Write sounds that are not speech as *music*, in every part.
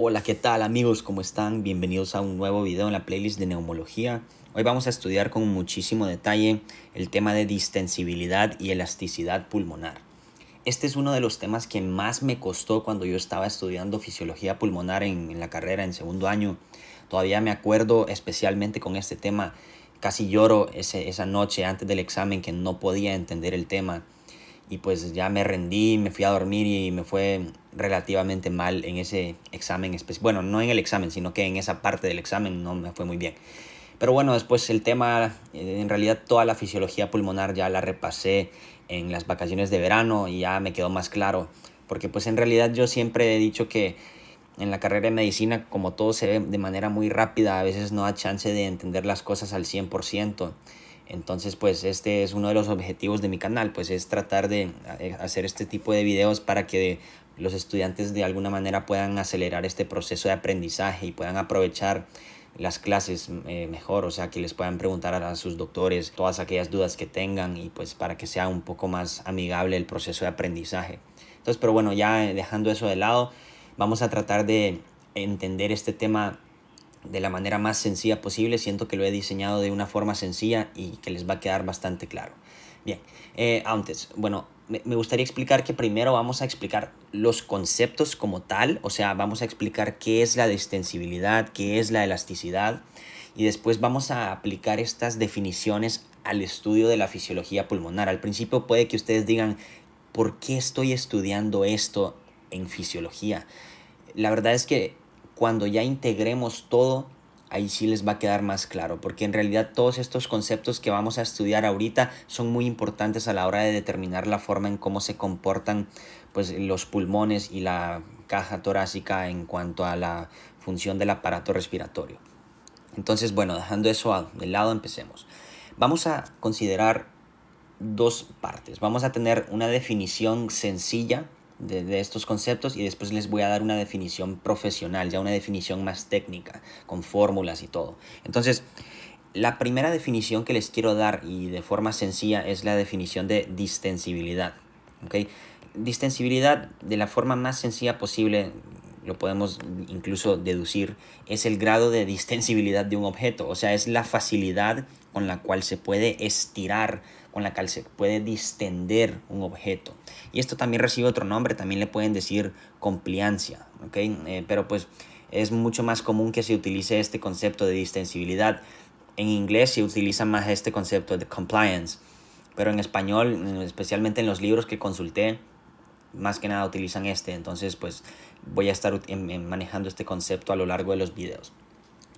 Hola, ¿qué tal amigos? ¿Cómo están? Bienvenidos a un nuevo video en la playlist de neumología. Hoy vamos a estudiar con muchísimo detalle el tema de distensibilidad y elasticidad pulmonar. Este es uno de los temas que más me costó cuando yo estaba estudiando fisiología pulmonar en, la carrera en segundo año. Todavía me acuerdo especialmente con este tema. Casi lloro esa noche antes del examen que no podía entender el tema y pues ya me rendí, me fui a dormir y me fue relativamente mal en ese examen. Bueno, no en el examen, sino que en esa parte del examen no me fue muy bien. Pero bueno, después el tema, eh, en realidad toda la fisiología pulmonar ya la repasé en las vacaciones de verano y ya me quedó más claro. Porque pues en realidad yo siempre he dicho que en la carrera de medicina, como todo se ve de manera muy rápida, a veces no da chance de entender las cosas al 100%. Entonces, pues este es uno de los objetivos de mi canal, pues es tratar de eh, hacer este tipo de videos para que los estudiantes de alguna manera puedan acelerar este proceso de aprendizaje y puedan aprovechar las clases mm, eh, mejor, o sea, que les puedan preguntar a sus doctores todas aquellas dudas que tengan y pues para que sea un poco más amigable el proceso de aprendizaje. Entonces, pero bueno, ya eh, dejando eso de lado, vamos a tratar de entender este tema de la manera más sencilla posible. Siento que lo he diseñado de una forma sencilla y que les va a quedar bastante claro. Bien, eh, antes, bueno, me gustaría explicar que primero vamos a explicar los conceptos como tal, o sea, vamos a explicar qué es la distensibilidad, qué es la elasticidad, y después vamos a aplicar estas definiciones al estudio de la fisiología pulmonar. Al principio puede que ustedes digan, ¿por qué estoy estudiando esto en fisiología? La verdad es que cuando ya integremos todo, ahí sí les va a quedar más claro, porque en realidad todos estos conceptos que vamos a estudiar ahorita son muy importantes a la hora de determinar la forma en cómo se comportan pues, los pulmones y la caja torácica en cuanto a la función del aparato respiratorio. Entonces, bueno, dejando eso de lado, empecemos. Vamos a considerar dos partes. Vamos a tener una definición sencilla de, estos conceptos y después les voy a dar una definición profesional, ya una definición más técnica, con fórmulas y todo. Entonces, la primera definición que les quiero dar y de forma sencilla es la definición de distensibilidad. Distensibilidad de la forma más sencilla posible lo podemos incluso deducir, es el grado de distensibilidad de un objeto, o sea, es la facilidad con la cual se puede estirar, con la cual se puede distender un objeto. Y esto también recibe otro nombre, también le pueden decir compliancia, ¿ok? Eh, pero pues es mucho más común que se utilice este concepto de distensibilidad. En inglés se utiliza más este concepto de compliance, pero en español, especialmente en los libros que consulté, más que nada utilizan este. Entonces, pues voy a estar manejando este concepto a lo largo de los videos.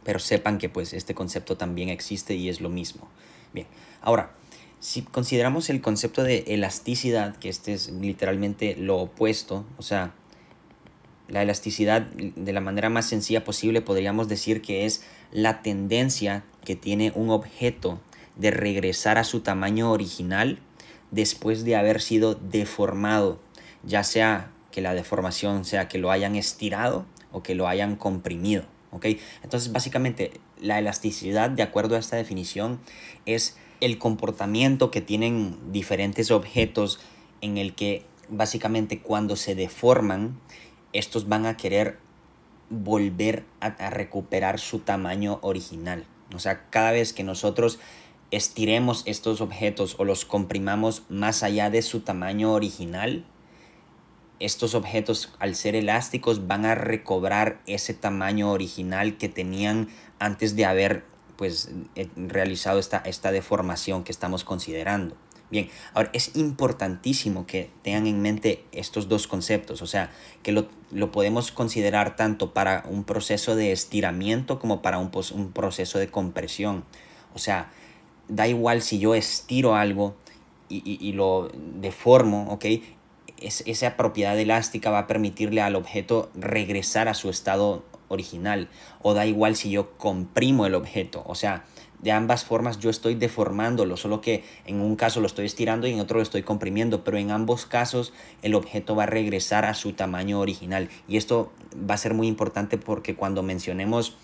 Pero sepan que pues este concepto también existe y es lo mismo. Bien, ahora, si consideramos el concepto de elasticidad, que este es literalmente lo opuesto, o sea, la elasticidad de la manera más sencilla posible podríamos decir que es la tendencia que tiene un objeto de regresar a su tamaño original después de haber sido deformado, ya sea que la deformación sea que lo hayan estirado o que lo hayan comprimido. ¿ok? Entonces, básicamente, la elasticidad, de acuerdo a esta definición, es el comportamiento que tienen diferentes objetos en el que básicamente cuando se deforman, estos van a querer volver a recuperar su tamaño original. O sea, cada vez que nosotros estiremos estos objetos o los comprimamos más allá de su tamaño original, estos objetos al ser elásticos van a recobrar ese tamaño original que tenían antes de haber pues eh, realizado esta, esta deformación que estamos considerando. Bien, ahora es importantísimo que tengan en mente estos dos conceptos, o sea, que lo, podemos considerar tanto para un proceso de estiramiento como para un, un proceso de compresión. O sea, da igual si yo estiro algo y, y lo deformo, ¿ok? esa propiedad elástica va a permitirle al objeto regresar a su estado original. O da igual si yo comprimo el objeto. O sea, de ambas formas yo estoy deformándolo, solo que en un caso lo estoy estirando y en otro lo estoy comprimiendo, pero en ambos casos el objeto va a regresar a su tamaño original. Y esto va a ser muy importante porque cuando mencionemos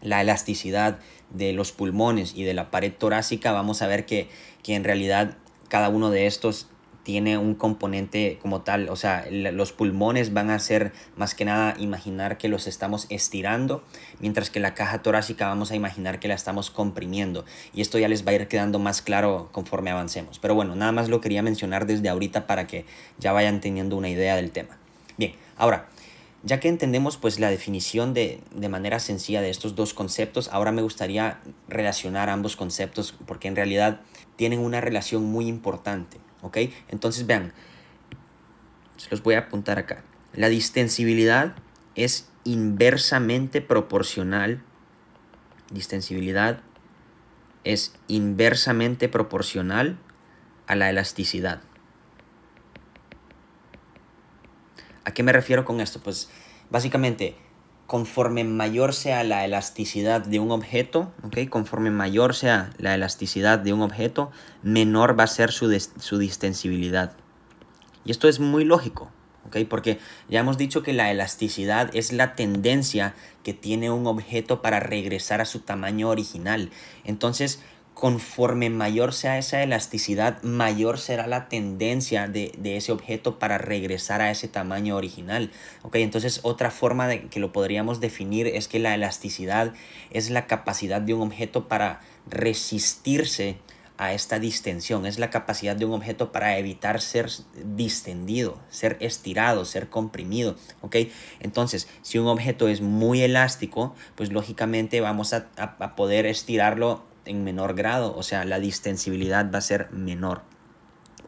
la elasticidad de los pulmones y de la pared torácica, vamos a ver que, que en realidad cada uno de estos tiene un componente como tal, o sea, los pulmones van a ser más que nada imaginar que los estamos estirando, mientras que la caja torácica vamos a imaginar que la estamos comprimiendo. Y esto ya les va a ir quedando más claro conforme avancemos. Pero bueno, nada más lo quería mencionar desde ahorita para que ya vayan teniendo una idea del tema. Bien, ahora, ya que entendemos pues la definición de, de, manera sencilla de estos dos conceptos, ahora me gustaría relacionar ambos conceptos porque en realidad tienen una relación muy importante. Entonces vean, se los voy a apuntar acá. La distensibilidad es inversamente proporcional. Distensibilidad es inversamente proporcional a la elasticidad. ¿A qué me refiero con esto? Pues básicamente conforme mayor sea la elasticidad de un objeto, ¿okay? conforme mayor sea la elasticidad de un objeto, menor va a ser su, distensibilidad. Y esto es muy lógico, ¿okay? porque ya hemos dicho que la elasticidad es la tendencia que tiene un objeto para regresar a su tamaño original. Entonces, conforme mayor sea esa elasticidad, mayor será la tendencia de, ese objeto para regresar a ese tamaño original. entonces otra forma de que lo podríamos definir es que la elasticidad es la capacidad de un objeto para resistirse a esta distensión, es la capacidad de un objeto para evitar ser distendido, ser estirado, ser comprimido, Entonces, si un objeto es muy elástico, pues lógicamente vamos a poder estirarlo en menor grado, o sea, la distensibilidad va a ser menor.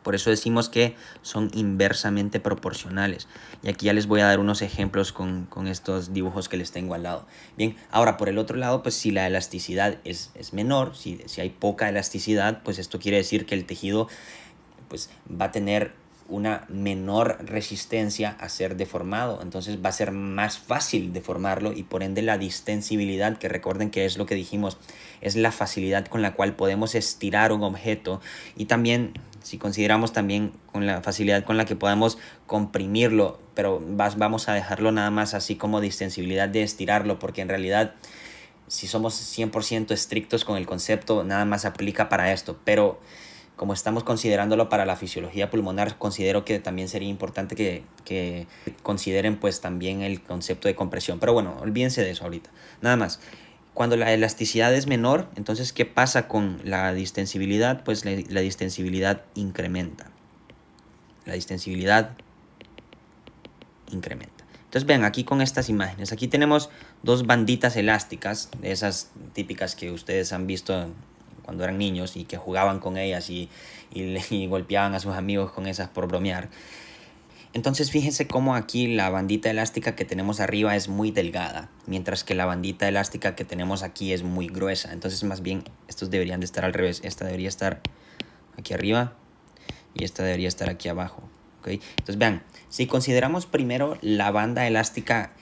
Por eso decimos que son inversamente proporcionales. Y aquí ya les voy a dar unos ejemplos con, estos dibujos que les tengo al lado. Bien, ahora por el otro lado, pues si la elasticidad es, es menor, si, si hay poca elasticidad, pues esto quiere decir que el tejido pues, va a tener una menor resistencia a ser deformado. Entonces va a ser más fácil deformarlo y por ende la distensibilidad, que recuerden que es lo que dijimos, es la facilidad con la cual podemos estirar un objeto y también si consideramos también con la facilidad con la que podemos comprimirlo, pero vamos a dejarlo nada más así como distensibilidad de estirarlo, porque en realidad si somos 100% estrictos con el concepto, nada más aplica para esto, pero como estamos considerándolo para la fisiología pulmonar, considero que también sería importante que, consideren pues también el concepto de compresión. Pero bueno, olvídense de eso ahorita. Nada más. Cuando la elasticidad es menor, entonces, ¿qué pasa con la distensibilidad? Pues la, distensibilidad incrementa. La distensibilidad incrementa. Entonces vean aquí con estas imágenes, aquí tenemos dos banditas elásticas, de esas típicas que ustedes han visto cuando eran niños y que jugaban con ellas y, golpeaban a sus amigos con esas por bromear. Entonces fíjense cómo aquí la bandita elástica que tenemos arriba es muy delgada, mientras que la bandita elástica que tenemos aquí es muy gruesa. Entonces más bien estos deberían de estar al revés. Esta debería estar aquí arriba y esta debería estar aquí abajo. Entonces vean, si consideramos primero la banda elástica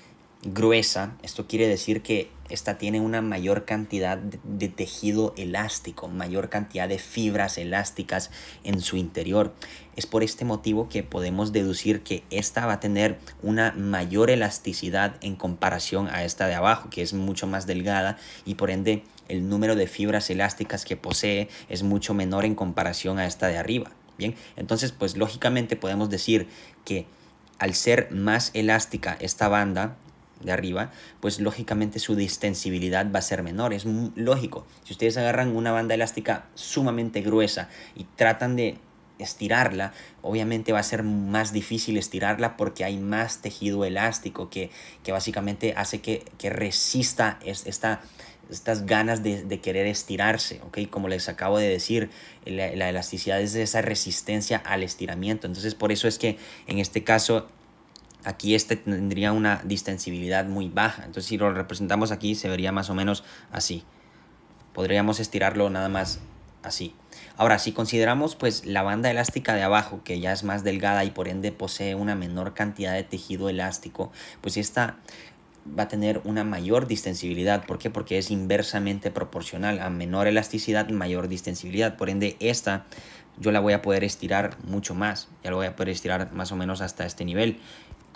gruesa, esto quiere decir que esta tiene una mayor cantidad de tejido elástico, mayor cantidad de fibras elásticas en su interior. Es por este motivo que podemos deducir que esta va a tener una mayor elasticidad en comparación a esta de abajo, que es mucho más delgada y por ende el número de fibras elásticas que posee es mucho menor en comparación a esta de arriba. Bien, entonces pues lógicamente podemos decir que al ser más elástica esta banda, de arriba, pues lógicamente su distensibilidad va a ser menor. Es lógico. Si ustedes agarran una banda elástica sumamente gruesa y tratan de estirarla, obviamente va a ser más difícil estirarla porque hay más tejido elástico que, básicamente hace que, resista esta, estas ganas de, querer estirarse, ¿ok? Como les acabo de decir, la, la elasticidad es esa resistencia al estiramiento. Entonces por eso es que en este caso aquí este tendría una distensibilidad muy baja. Entonces si lo representamos aquí se vería más o menos así. Podríamos estirarlo nada más así. Ahora, si consideramos pues la banda elástica de abajo, que ya es más delgada y por ende posee una menor cantidad de tejido elástico, pues esta va a tener una mayor distensibilidad. ¿Por qué? Porque es inversamente proporcional. A menor elasticidad, mayor distensibilidad. Por ende, esta yo la voy a poder estirar mucho más. Ya la voy a poder estirar más o menos hasta este nivel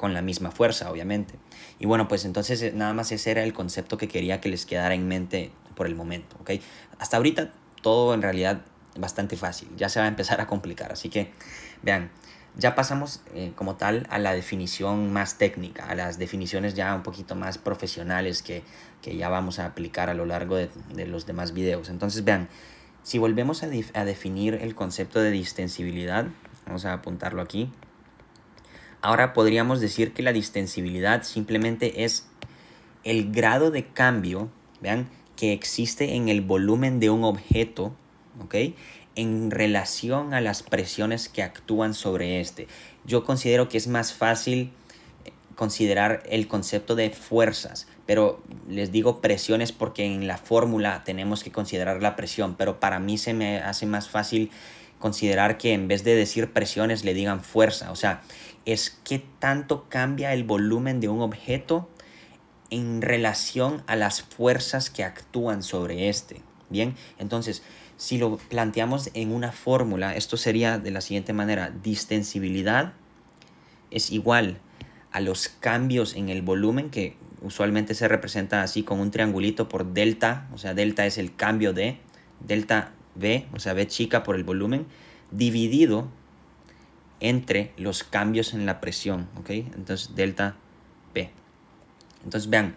con la misma fuerza, obviamente. Y bueno, pues entonces eh, nada más ese era el concepto que quería que les quedara en mente por el momento, ¿ok? Hasta ahorita todo en realidad bastante fácil, ya se va a empezar a complicar, así que vean, ya pasamos eh, como tal a la definición más técnica, a las definiciones ya un poquito más profesionales que, ya vamos a aplicar a lo largo de, los demás videos. Entonces vean, si volvemos a definir el concepto de distensibilidad, vamos a apuntarlo aquí, Ahora podríamos decir que la distensibilidad simplemente es el grado de cambio, vean, que existe en el volumen de un objeto, En relación a las presiones que actúan sobre este. Yo considero que es más fácil eh, considerar el concepto de fuerzas, pero les digo presiones porque en la fórmula tenemos que considerar la presión, pero para mí se me hace más fácil considerar que en vez de decir presiones le digan fuerza, o sea, es qué tanto cambia el volumen de un objeto en relación a las fuerzas que actúan sobre este. Bien, entonces, si lo planteamos en una fórmula, esto sería de la siguiente manera, distensibilidad es igual a los cambios en el volumen que usualmente se representa así con un triangulito por delta, o sea, delta es el cambio de, delta B, o sea, B chica por el volumen, dividido entre los cambios en la presión, ¿ok? Entonces, delta P. Entonces, vean,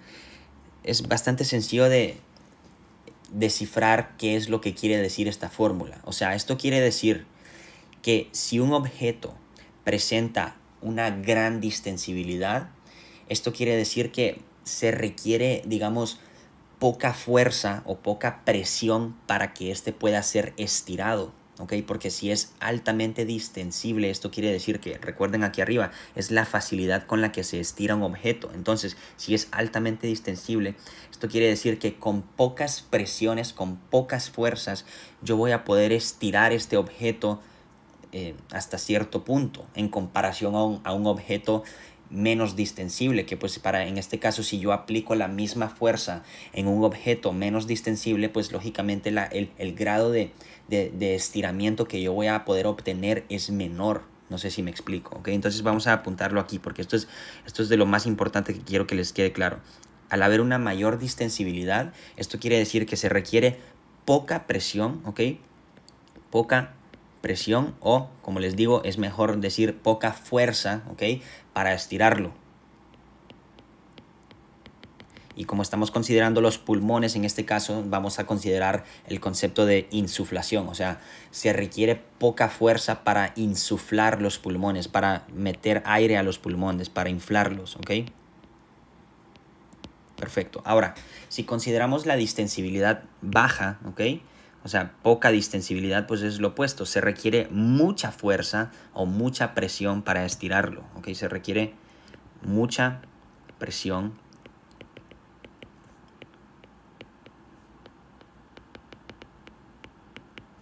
es bastante sencillo de descifrar qué es lo que quiere decir esta fórmula. O sea, esto quiere decir que si un objeto presenta una gran distensibilidad, esto quiere decir que se requiere, digamos, poca fuerza o poca presión para que éste pueda ser estirado. Porque si es altamente distensible, esto quiere decir que, recuerden aquí arriba, es la facilidad con la que se estira un objeto. Entonces, si es altamente distensible, esto quiere decir que con pocas presiones, con pocas fuerzas, yo voy a poder estirar este objeto eh, hasta cierto punto en comparación a un, a un objeto menos distensible, que pues para en este caso si yo aplico la misma fuerza en un objeto menos distensible, pues lógicamente la, el, grado de, estiramiento que yo voy a poder obtener es menor. No sé si me explico, ¿ok? Entonces vamos a apuntarlo aquí porque esto es, esto es de lo más importante que quiero que les quede claro. Al haber una mayor distensibilidad, esto quiere decir que se requiere poca presión, ¿ok? Poca presión o, como les digo, es mejor decir poca fuerza, ¿ok? Para estirarlo. Y como estamos considerando los pulmones en este caso, vamos a considerar el concepto de insuflación, o sea, se requiere poca fuerza para insuflar los pulmones, para meter aire a los pulmones, para inflarlos, ¿ok? Perfecto. Ahora, si consideramos la distensibilidad baja, ¿ok? O sea, poca distensibilidad pues es lo opuesto. Se requiere mucha fuerza o mucha presión para estirarlo. ¿ok? Se requiere mucha presión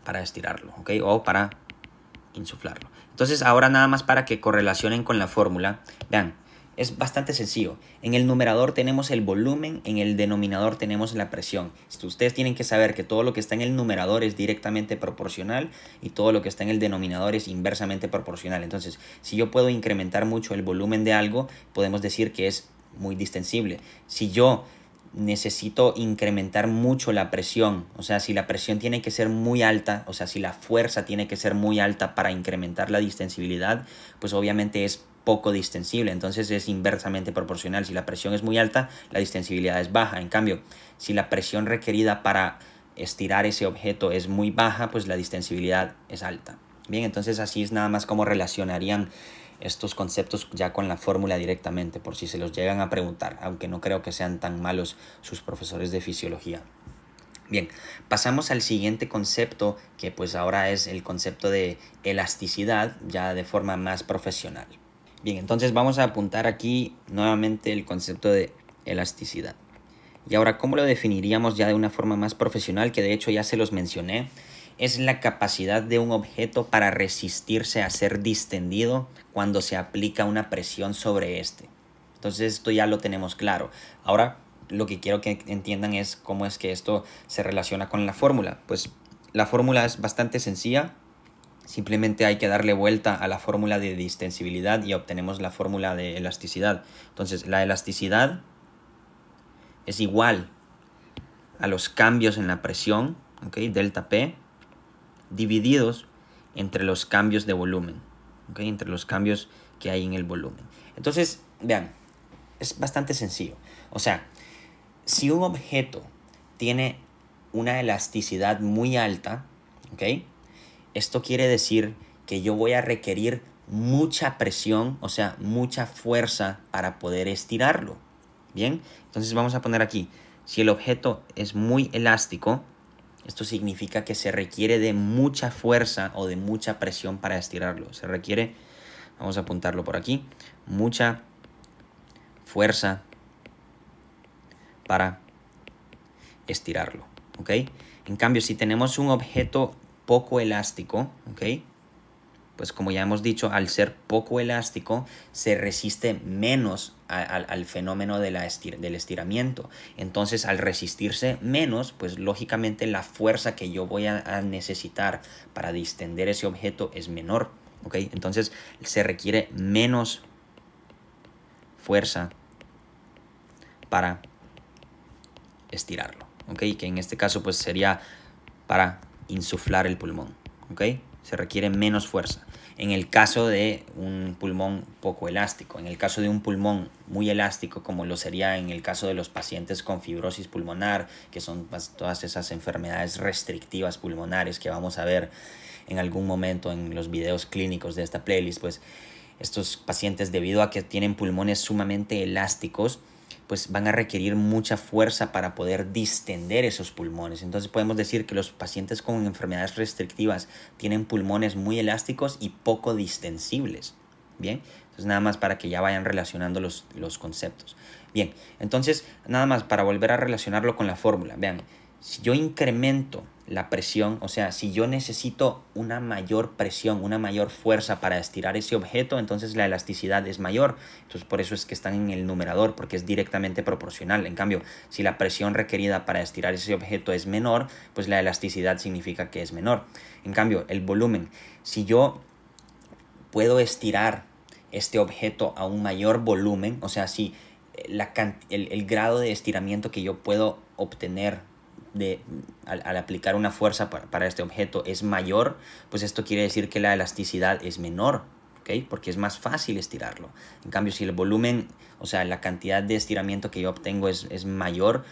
para estirarlo, ¿ok? O para insuflarlo. Entonces, ahora nada más para que correlacionen con la fórmula. Vean, es bastante sencillo. En el numerador tenemos el volumen, en el denominador tenemos la presión. Ustedes tienen que saber que todo lo que está en el numerador es directamente proporcional y todo lo que está en el denominador es inversamente proporcional. Entonces, si yo puedo incrementar mucho el volumen de algo, podemos decir que es muy distensible. Si yo necesito incrementar mucho la presión. O sea, si la presión tiene que ser muy alta, o sea, si la fuerza tiene que ser muy alta para incrementar la distensibilidad, pues obviamente es poco distensible, entonces es inversamente proporcional. Si la presión es muy alta, la distensibilidad es baja. En cambio, si la presión requerida para estirar ese objeto es muy baja, pues la distensibilidad es alta. Bien, entonces así es nada más como relacionarían estos conceptos ya con la fórmula directamente, por si se los llegan a preguntar, aunque no creo que sean tan malos sus profesores de fisiología. Bien, pasamos al siguiente concepto, que pues ahora es el concepto de elasticidad, ya de forma más profesional. Bien, entonces vamos a apuntar aquí nuevamente el concepto de elasticidad. Y ahora, ¿cómo lo definiríamos ya de una forma más profesional? Que de hecho ya se los mencioné. Es la capacidad de un objeto para resistirse a ser distendido cuando se aplica una presión sobre este. Entonces esto ya lo tenemos claro. Ahora lo que quiero que entiendan es cómo es que esto se relaciona con la fórmula. Pues la fórmula es bastante sencilla. Simplemente hay que darle vuelta a la fórmula de distensibilidad y obtenemos la fórmula de elasticidad. Entonces, la elasticidad es igual a los cambios en la presión, ¿ok? delta P, divididos entre los cambios de volumen, ¿ok? entre los cambios que hay en el volumen. Entonces, vean, es bastante sencillo. O sea, si un objeto tiene una elasticidad muy alta, ¿Ok? Esto quiere decir que yo voy a requerir mucha presión, o sea, mucha fuerza para poder estirarlo. Bien, entonces vamos a poner aquí, si el objeto es muy elástico, esto significa que se requiere de mucha fuerza o de mucha presión para estirarlo. Se requiere, vamos a apuntarlo por aquí, mucha fuerza para estirarlo. ¿Ok? En cambio, si tenemos un objeto poco elástico, ¿ok? Pues como ya hemos dicho, al ser poco elástico, se resiste menos al fenómeno de la del estiramiento. Entonces, al resistirse menos, pues lógicamente la fuerza que yo voy a, a necesitar para distender ese objeto es menor, ¿ok? Entonces, se requiere menos fuerza para estirarlo, ¿ok? Que en este caso, pues sería para insuflar el pulmón. ok Se requiere menos fuerza. En el caso de un pulmón poco elástico, en el caso de un pulmón muy elástico, como lo sería en el caso de los pacientes con fibrosis pulmonar, que son pues, todas esas enfermedades restrictivas pulmonares que vamos a ver en algún momento en los videos clínicos de esta playlist, pues estos pacientes debido a que tienen pulmones sumamente elásticos, pues van a requerir mucha fuerza para poder distender esos pulmones. Entonces podemos decir que los pacientes con enfermedades restrictivas tienen pulmones muy elásticos y poco distensibles. Bien, entonces nada más para que ya vayan relacionando los, los conceptos. Bien, entonces nada más para volver a relacionarlo con la fórmula. Vean, si yo incremento la presión, o sea, si yo necesito una mayor presión, una mayor fuerza para estirar ese objeto, entonces la elasticidad es mayor. Entonces por eso es que están en el numerador, porque es directamente proporcional. En cambio, si la presión requerida para estirar ese objeto es menor, pues la elasticidad significa que es menor. En cambio, el volumen, si yo puedo estirar este objeto a un mayor volumen, o sea, si eh, el grado de estiramiento que yo puedo obtener de, al, aplicar una fuerza para, este objeto es mayor, pues esto quiere decir que la elasticidad es menor, Porque es más fácil estirarlo. En cambio, si el volumen, o sea, la cantidad de estiramiento que yo obtengo es, mayor,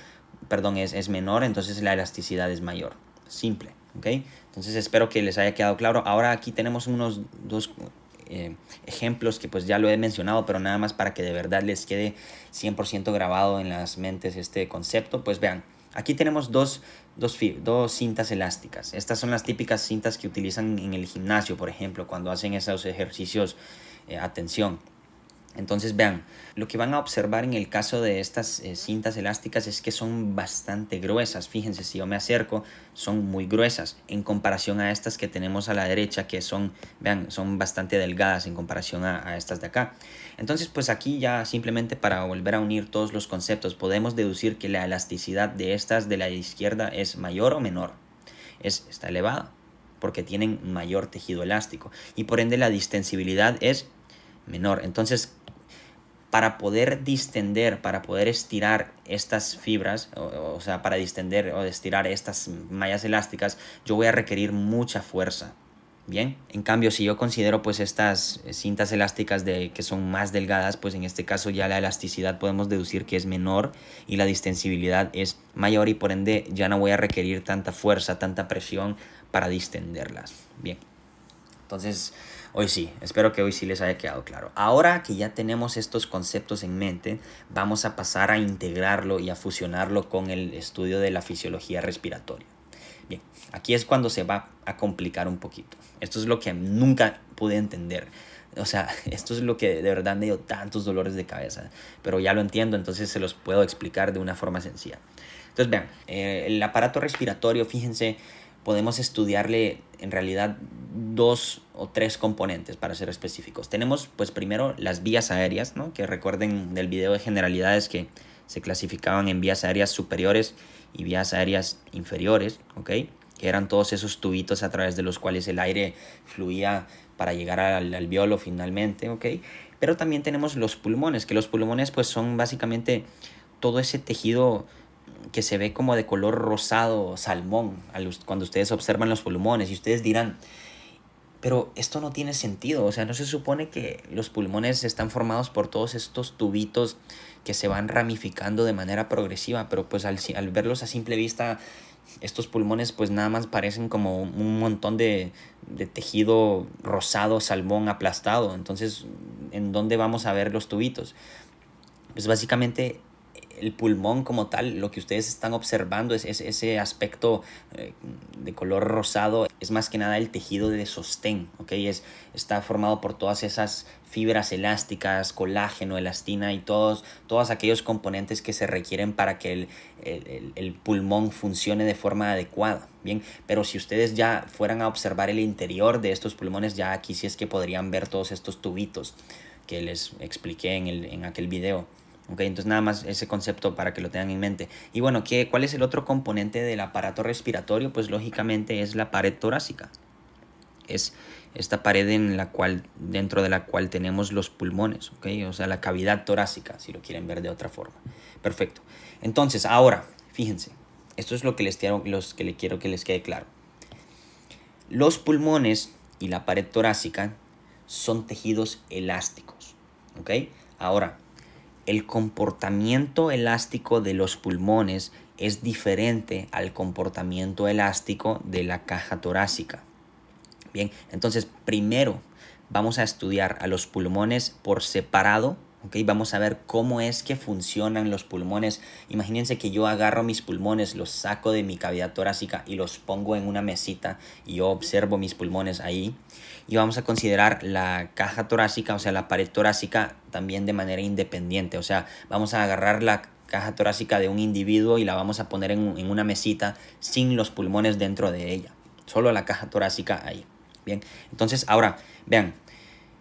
perdón, es, menor, entonces la elasticidad es mayor. Simple, ¿ok? Entonces espero que les haya quedado claro. Ahora aquí tenemos unos dos eh, ejemplos que pues ya lo he mencionado, pero nada más para que de verdad les quede 100% grabado en las mentes este concepto, pues vean, Aquí tenemos dos, dos, cintas elásticas. Estas son las típicas cintas que utilizan en el gimnasio, por ejemplo, cuando hacen esos ejercicios eh, atención. Entonces vean, lo que van a observar en el caso de estas eh, cintas elásticas es que son bastante gruesas. Fíjense, si yo me acerco, son muy gruesas en comparación a estas que tenemos a la derecha, que son, vean, son bastante delgadas en comparación a, estas de acá. Entonces, pues aquí ya simplemente para volver a unir todos los conceptos, podemos deducir que la elasticidad de estas de la izquierda es mayor o menor. Es, está elevada, porque tienen mayor tejido elástico. Y por ende la distensibilidad es menor. Entonces, para poder distender, para poder estirar estas fibras, o, sea, para distender o estirar estas mallas elásticas, yo voy a requerir mucha fuerza. Bien, en cambio si yo considero pues estas cintas elásticas de, que son más delgadas, pues en este caso ya la elasticidad podemos deducir que es menor y la distensibilidad es mayor y por ende ya no voy a requerir tanta fuerza, tanta presión para distenderlas. Bien, entonces Hoy sí, espero que hoy sí les haya quedado claro. Ahora que ya tenemos estos conceptos en mente, vamos a pasar a integrarlo y a fusionarlo con el estudio de la fisiología respiratoria. Bien, aquí es cuando se va a complicar un poquito. Esto es lo que nunca pude entender. O sea, *laughs* esto es lo que de verdad me dio tantos dolores de cabeza. Pero ya lo entiendo, entonces se los puedo explicar de una forma sencilla. Entonces, vean, eh, el aparato respiratorio, fíjense, podemos estudiarle en realidad dos o tres componentes para ser específicos. Tenemos pues primero las vías aéreas, ¿no? que recuerden del video de generalidades que se clasificaban en vías aéreas superiores y vías aéreas inferiores, ¿ok? que eran todos esos tubitos a través de los cuales el aire fluía para llegar al alveolo finalmente, ¿ok? Pero también tenemos los pulmones, que los pulmones pues son básicamente todo ese tejido que se ve como de color rosado salmón cuando ustedes observan los pulmones y ustedes dirán, pero esto no tiene sentido, o sea, no se supone que los pulmones están formados por todos estos tubitos que se van ramificando de manera progresiva, pero pues al, verlos a simple vista, estos pulmones pues nada más parecen como un montón de, de tejido rosado, salmón aplastado, entonces, ¿en dónde vamos a ver los tubitos? Pues básicamente el pulmón como tal, lo que ustedes están observando es, ese aspecto eh, de color rosado, es más que nada el tejido de sostén, ¿ok? Es, está formado por todas esas fibras elásticas, colágeno, elastina y todos, todos aquellos componentes que se requieren para que el, pulmón funcione de forma adecuada, ¿bien? Pero si ustedes ya fueran a observar el interior de estos pulmones, ya aquí sí es que podrían ver todos estos tubitos que les expliqué en, el, en aquel video entonces nada más ese concepto para que lo tengan en mente. Y bueno, ¿qué, ¿cuál es el otro componente del aparato respiratorio? Pues lógicamente es la pared torácica. Es esta pared en la cual, dentro de la cual tenemos los pulmones, okay? O sea, la cavidad torácica, si lo quieren ver de otra forma. Perfecto. Entonces, ahora, fíjense, esto es lo que les quiero, los que le quiero que les quede claro. Los pulmones y la pared torácica son tejidos elásticos, ¿ok? Ahora, el comportamiento elástico de los pulmones es diferente al comportamiento elástico de la caja torácica. Bien, entonces primero vamos a estudiar a los pulmones por separado. Okay, vamos a ver cómo es que funcionan los pulmones. Imagínense que yo agarro mis pulmones, los saco de mi cavidad torácica y los pongo en una mesita y yo observo mis pulmones ahí y vamos a considerar la caja torácica, o sea, la pared torácica también de manera independiente. O sea, vamos a agarrar la caja torácica de un individuo y la vamos a poner en, una mesita sin los pulmones dentro de ella. Solo la caja torácica ahí. Bien, entonces ahora, vean,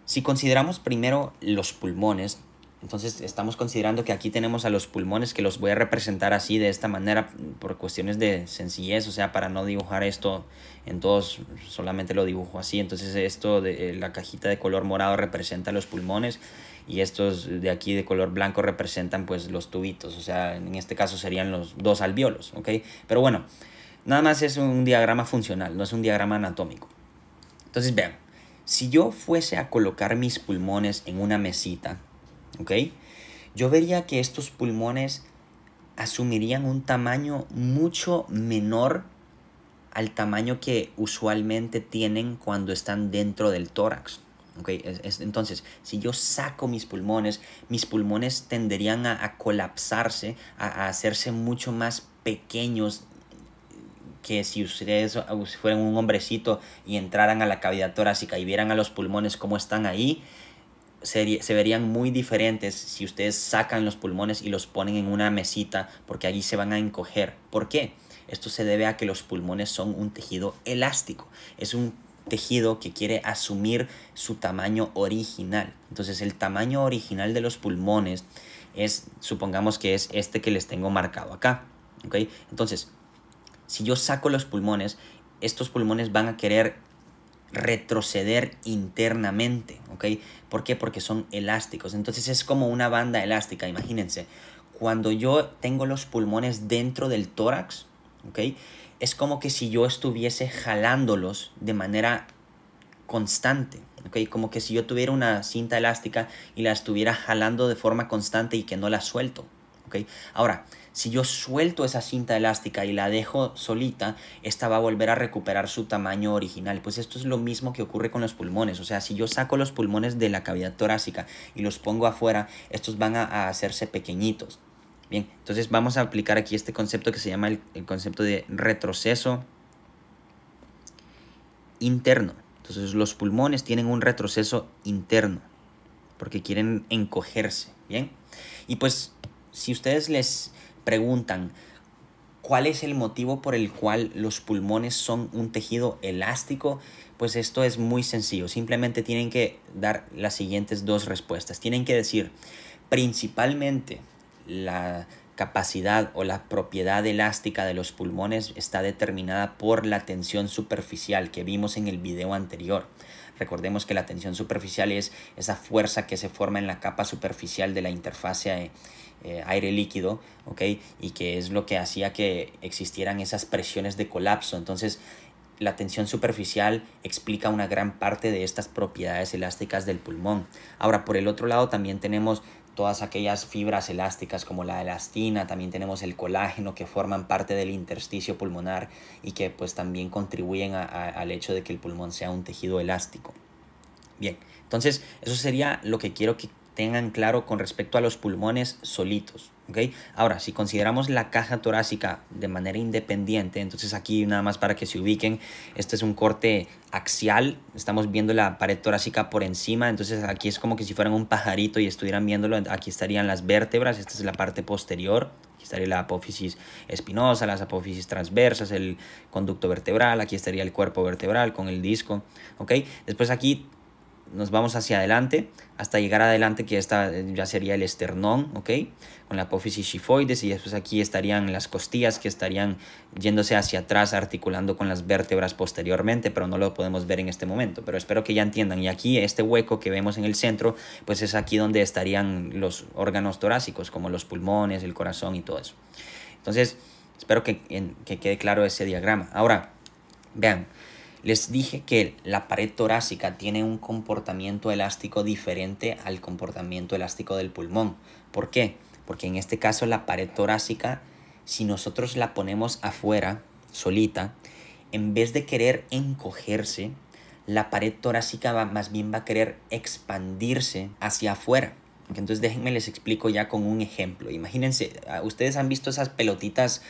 si consideramos primero los pulmones, entonces estamos considerando que aquí tenemos a los pulmones que los voy a representar así de esta manera por cuestiones de sencillez, o sea, para no dibujar esto en todos, solamente lo dibujo así. Entonces esto de eh, la cajita de color morado representa los pulmones y estos de aquí de color blanco representan pues los tubitos, o sea, en este caso serían los dos alveolos, ¿ok? Pero bueno, nada más es un diagrama funcional, no es un diagrama anatómico. Entonces vean, si yo fuese a colocar mis pulmones en una mesita, yo vería que estos pulmones asumirían un tamaño mucho menor al tamaño que usualmente tienen cuando están dentro del tórax. Okay, entonces, si yo saco mis pulmones, mis pulmones tenderían a, colapsarse, a, hacerse mucho más pequeños que si ustedes uh, fueran un hombrecito y entraran a la cavidad torácica y vieran a los pulmones como están ahí, se, verían muy diferentes si ustedes sacan los pulmones y los ponen en una mesita porque allí se van a encoger. ¿Por qué? Esto se debe a que los pulmones son un tejido elástico. Es un tejido que quiere asumir su tamaño original. Entonces el tamaño original de los pulmones es, supongamos que es este que les tengo marcado acá. Entonces, si yo saco los pulmones, estos pulmones van a querer retroceder internamente, ¿ok? ¿Por qué? Porque son elásticos. Entonces es como una banda elástica, imagínense. Cuando yo tengo los pulmones dentro del tórax, ¿ok? Es como que si yo estuviese jalándolos de manera constante, ¿ok? Como que si yo tuviera una cinta elástica y la estuviera jalando de forma constante y que no la suelto, ¿ok? Ahora, si yo suelto esa cinta elástica y la dejo solita, esta va a volver a recuperar su tamaño original. Pues esto es lo mismo que ocurre con los pulmones. O sea, si yo saco los pulmones de la cavidad torácica y los pongo afuera, estos van a, hacerse pequeñitos. Bien, entonces vamos a aplicar aquí este concepto que se llama el, el concepto de retroceso interno. Entonces los pulmones tienen un retroceso interno porque quieren encogerse, ¿bien? Y pues si ustedes les Preguntan, ¿cuál es el motivo por el cual los pulmones son un tejido elástico? Pues esto es muy sencillo, simplemente tienen que dar las siguientes dos respuestas. Tienen que decir, principalmente la capacidad o la propiedad elástica de los pulmones está determinada por la tensión superficial que vimos en el video anterior. Recordemos que la tensión superficial es esa fuerza que se forma en la capa superficial de la interfase eh, eh, aire líquido, ¿ok? Y que es lo que hacía que existieran esas presiones de colapso. Entonces, la tensión superficial explica una gran parte de estas propiedades elásticas del pulmón. Ahora, por el otro lado, también tenemos todas aquellas fibras elásticas como la elastina, también tenemos el colágeno que forman parte del intersticio pulmonar y que pues también contribuyen al hecho de que el pulmón sea un tejido elástico. Bien, entonces eso sería lo que quiero que tengan claro con respecto a los pulmones solitos. Ahora, si consideramos la caja torácica de manera independiente, entonces aquí nada más para que se ubiquen, este es un corte axial, estamos viendo la pared torácica por encima, entonces aquí es como que si fueran un pajarito y estuvieran viéndolo, aquí estarían las vértebras, esta es la parte posterior, aquí estaría la apófisis espinosa, las apófisis transversas, el conducto vertebral, aquí estaría el cuerpo vertebral con el disco, ¿ok? Después aquí nos vamos hacia adelante hasta llegar adelante que ya sería el esternón, ¿ok? Con la apófisis chifoides, y después aquí estarían las costillas que estarían yéndose hacia atrás articulando con las vértebras posteriormente, pero no lo podemos ver en este momento, pero espero que ya entiendan. Y aquí este hueco que vemos en el centro, pues es aquí donde estarían los órganos torácicos, como los pulmones, el corazón y todo eso. Entonces, espero que, que quede claro ese diagrama. Ahora, vean, les dije que la pared torácica tiene un comportamiento elástico diferente al comportamiento elástico del pulmón. ¿Por qué? Porque en este caso la pared torácica, si nosotros la ponemos afuera, solita, en vez de querer encogerse, la pared torácica va, más bien va a querer expandirse hacia afuera. Entonces déjenme les explico ya con un ejemplo. Imagínense, ah, ustedes han visto esas pelotitas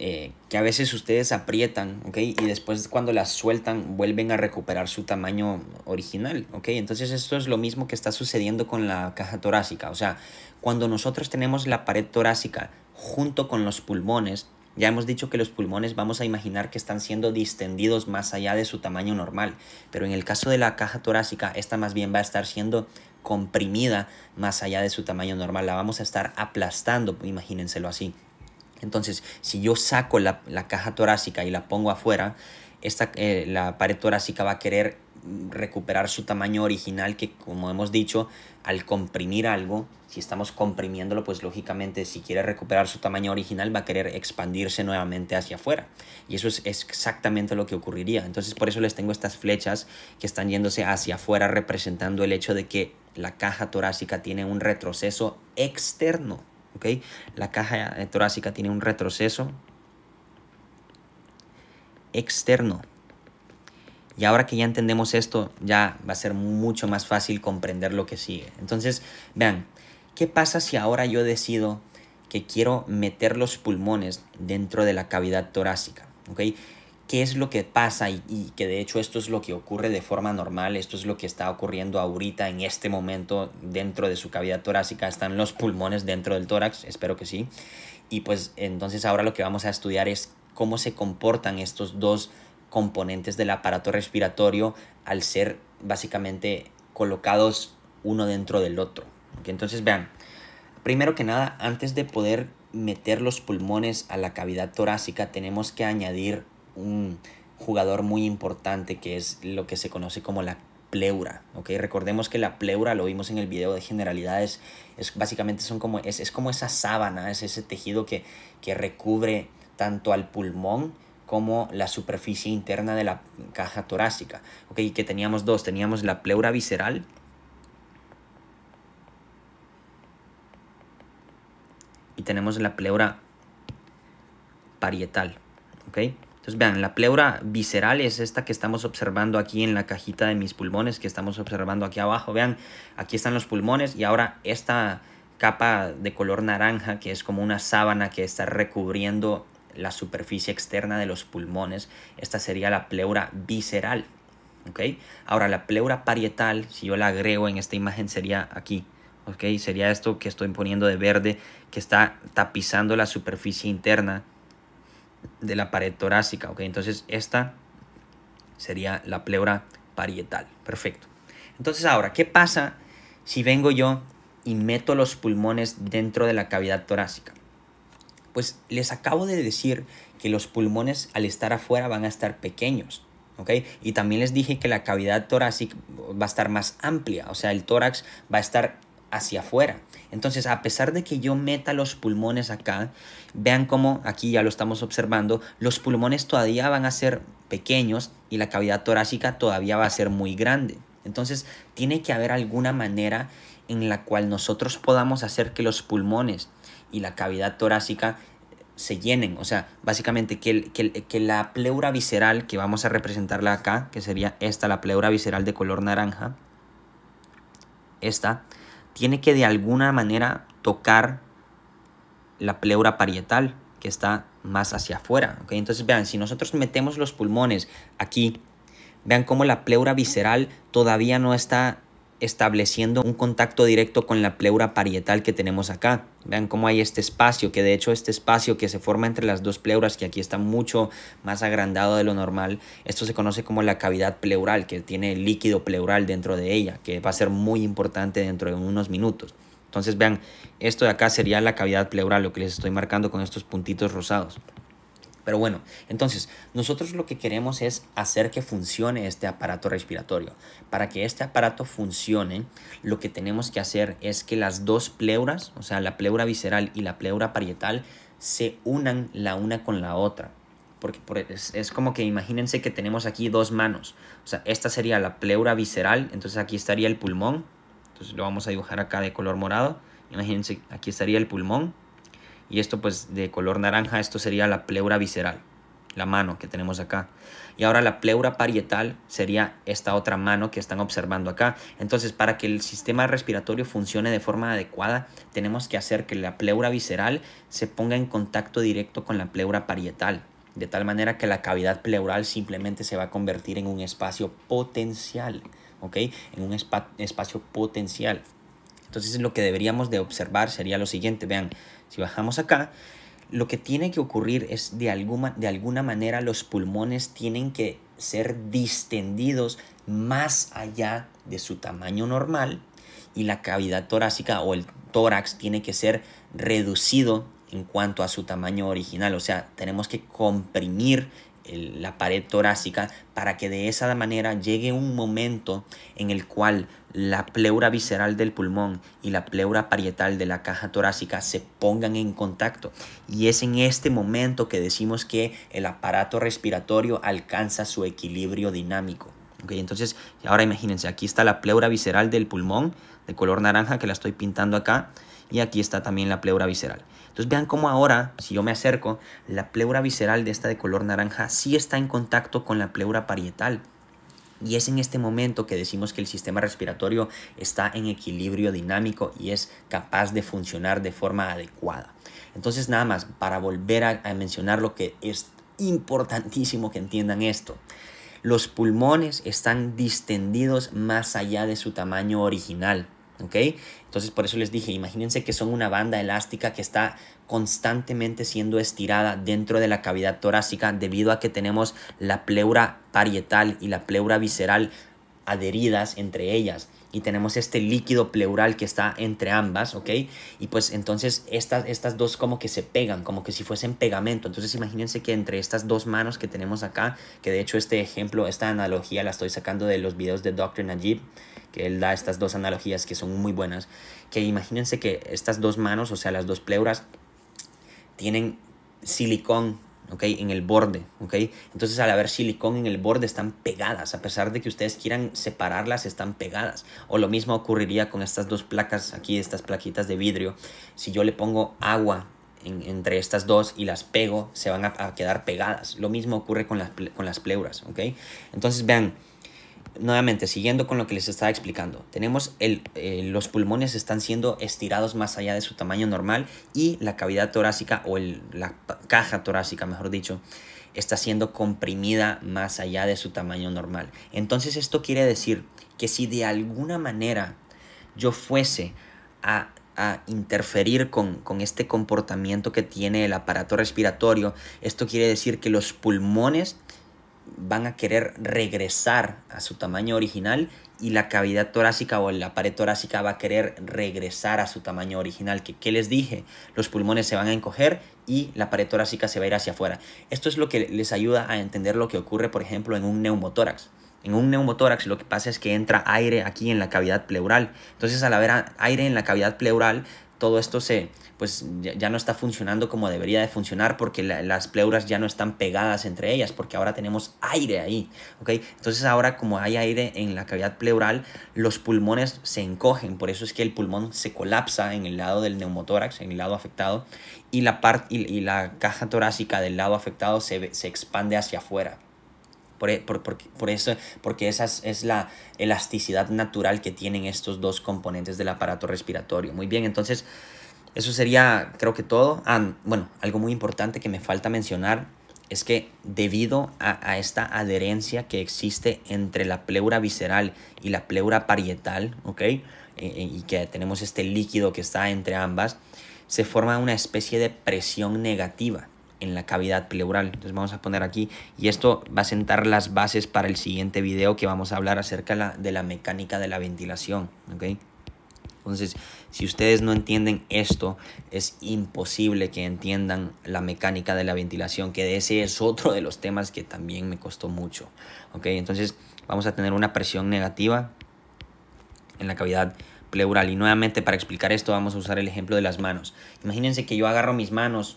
eh, que a veces ustedes aprietan, ¿ok? Y después cuando las sueltan vuelven a recuperar su tamaño original, ¿ok? Entonces esto es lo mismo que está sucediendo con la caja torácica, o sea, cuando nosotros tenemos la pared torácica junto con los pulmones, ya hemos dicho que los pulmones vamos a imaginar que están siendo distendidos más allá de su tamaño normal, pero en el caso de la caja torácica, esta más bien va a estar siendo comprimida más allá de su tamaño normal, la vamos a estar aplastando, imagínenselo así. Entonces, si yo saco la, caja torácica y la pongo afuera, esta, eh, la pared torácica va a querer recuperar su tamaño original que como hemos dicho al comprimir algo si estamos comprimiéndolo pues lógicamente si quiere recuperar su tamaño original va a querer expandirse nuevamente hacia afuera y eso es exactamente lo que ocurriría entonces por eso les tengo estas flechas que están yéndose hacia afuera representando el hecho de que la caja torácica tiene un retroceso externo la caja eh, torácica tiene un retroceso externo. Y ahora que ya entendemos esto, ya va a ser mucho más fácil comprender lo que sigue. Entonces, vean, ¿qué pasa si ahora yo decido que quiero meter los pulmones dentro de la cavidad torácica? ¿Okay? qué es lo que pasa y, que de hecho esto es lo que ocurre de forma normal, esto es lo que está ocurriendo ahorita en este momento dentro de su cavidad torácica, están los pulmones dentro del tórax, espero que sí. Y pues entonces ahora lo que vamos a estudiar es cómo se comportan estos dos componentes del aparato respiratorio al ser básicamente colocados uno dentro del otro. Entonces vean, primero que nada, antes de poder meter los pulmones a la cavidad torácica tenemos que añadir un jugador muy importante que es lo que se conoce como la pleura, ¿ok? Recordemos que la pleura, lo vimos en el video de generalidades, es básicamente son como, es, como esa sábana, es ese tejido que, que recubre tanto al pulmón como la superficie interna de la caja torácica, ¿ok? Que teníamos dos, teníamos la pleura visceral y tenemos la pleura parietal, ¿ok? Entonces vean, la pleura visceral es esta que estamos observando aquí en la cajita de mis pulmones, que estamos observando aquí abajo. Vean, aquí están los pulmones y ahora esta capa de color naranja que es como una sábana que está recubriendo la superficie externa de los pulmones. Esta sería la pleura visceral. ¿okay? Ahora la pleura parietal, si yo la agrego en esta imagen, sería aquí. ¿okay? Sería esto que estoy poniendo de verde que está tapizando la superficie interna de la pared torácica, Entonces esta sería la pleura parietal, perfecto. Entonces ahora, ¿qué pasa si vengo yo y meto los pulmones dentro de la cavidad torácica? Pues les acabo de decir que los pulmones al estar afuera van a estar pequeños, Y también les dije que la cavidad torácica va a estar más amplia, o sea, el tórax va a estar hacia afuera, entonces, a pesar de que yo meta los pulmones acá, vean cómo aquí ya lo estamos observando, los pulmones todavía van a ser pequeños y la cavidad torácica todavía va a ser muy grande. Entonces, tiene que haber alguna manera en la cual nosotros podamos hacer que los pulmones y la cavidad torácica se llenen. O sea, básicamente que, que, la pleura visceral, que vamos a representarla acá, que sería esta, la pleura visceral de color naranja, esta, tiene que de alguna manera tocar la pleura parietal, que está más hacia afuera. Entonces, vean, si nosotros metemos los pulmones aquí, vean cómo la pleura visceral todavía no está estableciendo un contacto directo con la pleura parietal que tenemos acá. Vean cómo hay este espacio, que de hecho este espacio que se forma entre las dos pleuras, que aquí está mucho más agrandado de lo normal, esto se conoce como la cavidad pleural, que tiene líquido pleural dentro de ella, que va a ser muy importante dentro de unos minutos. Entonces vean, esto de acá sería la cavidad pleural, lo que les estoy marcando con estos puntitos rosados. Pero bueno, entonces nosotros lo que queremos es hacer que funcione este aparato respiratorio. Para que este aparato funcione, lo que tenemos que hacer es que las dos pleuras, o sea, la pleura visceral y la pleura parietal, se unan la una con la otra. Porque es, es, como que imagínense que tenemos aquí dos manos. O sea, esta sería la pleura visceral, entonces aquí estaría el pulmón. Entonces lo vamos a dibujar acá de color morado. Imagínense, aquí estaría el pulmón y esto pues de color naranja, esto sería la pleura visceral, la mano que tenemos acá. Y ahora la pleura parietal sería esta otra mano que están observando acá. Entonces para que el sistema respiratorio funcione de forma adecuada, tenemos que hacer que la pleura visceral se ponga en contacto directo con la pleura parietal. De tal manera que la cavidad pleural simplemente se va a convertir en un espacio potencial, ¿ok? En un espacio potencial. Entonces lo que deberíamos de observar sería lo siguiente, vean, si bajamos acá, lo que tiene que ocurrir es de alguna, de alguna manera los pulmones tienen que ser distendidos más allá de su tamaño normal y la cavidad torácica o el tórax tiene que ser reducido en cuanto a su tamaño original, o sea, tenemos que comprimir la pared torácica para que de esa manera llegue un momento en el cual la pleura visceral del pulmón y la pleura parietal de la caja torácica se pongan en contacto. Y es en este momento que decimos que el aparato respiratorio alcanza su equilibrio dinámico. entonces, ahora imagínense, aquí está la pleura visceral del pulmón de color naranja que la estoy pintando acá y aquí está también la pleura visceral. Entonces vean cómo ahora, si yo me acerco, la pleura visceral de esta de color naranja sí está en contacto con la pleura parietal. Y es en este momento que decimos que el sistema respiratorio está en equilibrio dinámico y es capaz de funcionar de forma adecuada. Entonces nada más, para volver a, mencionar lo que es importantísimo que entiendan esto. Los pulmones están distendidos más allá de su tamaño original. Entonces por eso les dije, imagínense que son una banda elástica que está constantemente siendo estirada dentro de la cavidad torácica debido a que tenemos la pleura parietal y la pleura visceral adheridas entre ellas y tenemos este líquido pleural que está entre ambas, ¿ok? Y pues entonces estas, estas dos como que se pegan, como que si fuesen pegamento. Entonces imagínense que entre estas dos manos que tenemos acá, que de hecho este ejemplo, esta analogía la estoy sacando de los videos de Dr. Najib, él da estas dos analogías que son muy buenas, que imagínense que estas dos manos, o sea, las dos pleuras, tienen silicón ok en el borde, ¿ok? Entonces al haber silicón en el borde están pegadas, a pesar de que ustedes quieran separarlas, están pegadas. O lo mismo ocurriría con estas dos placas aquí, estas plaquitas de vidrio. Si yo le pongo agua entre estas dos y las pego, se van a, quedar pegadas. Lo mismo ocurre con las, con las pleuras, ¿ok? Entonces vean, nuevamente, siguiendo con lo que les estaba explicando, tenemos el, eh, los pulmones están siendo estirados más allá de su tamaño normal y la cavidad torácica o la caja torácica, mejor dicho, está siendo comprimida más allá de su tamaño normal. Entonces esto quiere decir que si de alguna manera yo fuese a, a interferir con, con este comportamiento que tiene el aparato respiratorio, esto quiere decir que los pulmones van a querer regresar a su tamaño original y la cavidad torácica o la pared torácica va a querer regresar a su tamaño original. Que, ¿Qué les dije? Los pulmones se van a encoger y la pared torácica se va a ir hacia afuera. Esto es lo que les ayuda a entender lo que ocurre, por ejemplo, en un neumotórax. En un neumotórax lo que pasa es que entra aire aquí en la cavidad pleural. Entonces al haber aire en la cavidad pleural todo esto se, pues ya, no está funcionando como debería de funcionar porque las pleuras ya no están pegadas entre ellas, porque ahora tenemos aire ahí, Entonces ahora como hay aire en la cavidad pleural, los pulmones se encogen, por eso es que el pulmón se colapsa en el lado del neumotórax, en el lado afectado, y la, parte y, la caja torácica del lado afectado se, se expande hacia afuera. E, por, por, eso, porque esa es la elasticidad natural que tienen estos dos componentes del aparato respiratorio. Muy bien, entonces eso sería creo que todo. Ah, bueno, algo muy importante que me falta mencionar es que debido a, esta adherencia que existe entre la pleura visceral y la pleura parietal, eh, eh, y que tenemos este líquido que está entre ambas, se forma una especie de presión negativa en la cavidad pleural. Entonces vamos a poner aquí y esto va a sentar las bases para el siguiente video que vamos a hablar acerca de la mecánica de la ventilación. ¿okay? Entonces, si ustedes no entienden esto, es imposible que entiendan la mecánica de la ventilación, que ese es otro de los temas que también me costó mucho. ¿okay? Entonces vamos a tener una presión negativa en la cavidad pleural. Y nuevamente para explicar esto vamos a usar el ejemplo de las manos. Imagínense que yo agarro mis manos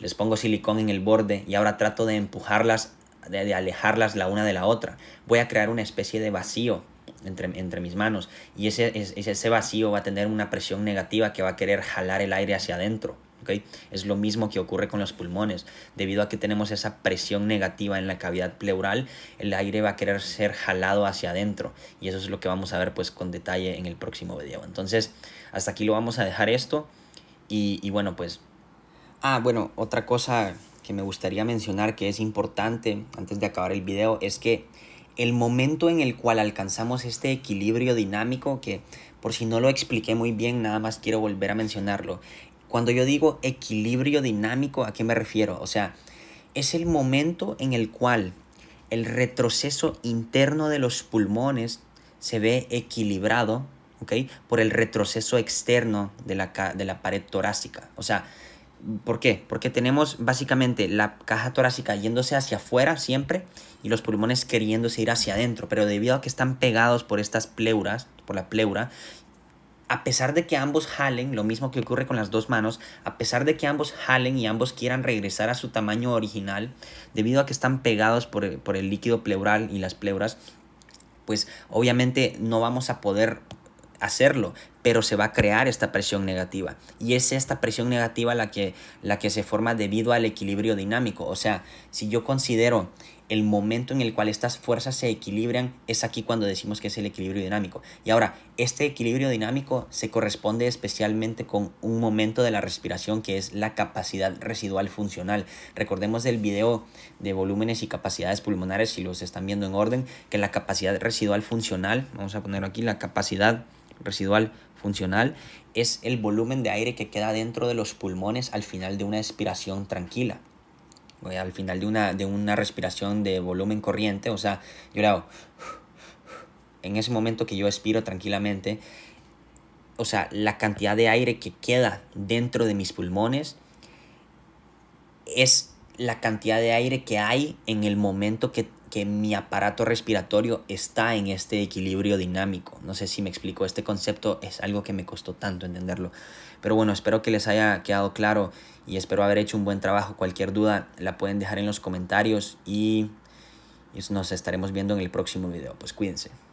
les pongo silicón en el borde y ahora trato de empujarlas, de, alejarlas la una de la otra. Voy a crear una especie de vacío entre, mis manos. Y ese, ese, vacío va a tener una presión negativa que va a querer jalar el aire hacia adentro. ¿okay? Es lo mismo que ocurre con los pulmones. Debido a que tenemos esa presión negativa en la cavidad pleural, el aire va a querer ser jalado hacia adentro. Y eso es lo que vamos a ver pues, con detalle en el próximo video. Entonces, hasta aquí lo vamos a dejar esto. y, y bueno, pues Ah, bueno, otra cosa que me gustaría mencionar que es importante antes de acabar el video es que el momento en el cual alcanzamos este equilibrio dinámico, que por si no lo expliqué muy bien, nada más quiero volver a mencionarlo. Cuando yo digo equilibrio dinámico, ¿a qué me refiero? O sea, es el momento en el cual el retroceso interno de los pulmones se ve equilibrado, ¿ok? Por el retroceso externo de la, de la pared torácica. O sea, ¿Por qué? Porque tenemos básicamente la caja torácica yéndose hacia afuera siempre y los pulmones queriéndose ir hacia adentro, pero debido a que están pegados por estas pleuras, por la pleura, a pesar de que ambos jalen, lo mismo que ocurre con las dos manos, a pesar de que ambos jalen y ambos quieran regresar a su tamaño original, debido a que están pegados por, por el líquido pleural y las pleuras, pues obviamente no vamos a poder hacerlo, pero se va a crear esta presión negativa. Y es esta presión negativa la que, la que se forma debido al equilibrio dinámico. O sea, si yo considero el momento en el cual estas fuerzas se equilibran es aquí cuando decimos que es el equilibrio dinámico. Y ahora, este equilibrio dinámico se corresponde especialmente con un momento de la respiración que es la capacidad residual funcional. Recordemos del video de volúmenes y capacidades pulmonares, si los están viendo en orden, que la capacidad residual funcional, vamos a poner aquí la capacidad residual funcional es el volumen de aire que queda dentro de los pulmones al final de una expiración tranquila. Eh, al final de una, de una respiración de volumen corriente, o sea, yo le en ese momento que yo expiro tranquilamente, o sea, la cantidad de aire que queda dentro de mis pulmones es la cantidad de aire que hay en el momento que que mi aparato respiratorio está en este equilibrio dinámico. No sé si me explico, este concepto es algo que me costó tanto entenderlo. Pero bueno, espero que les haya quedado claro y espero haber hecho un buen trabajo. Cualquier duda la pueden dejar en los comentarios y nos estaremos viendo en el próximo video. Pues cuídense.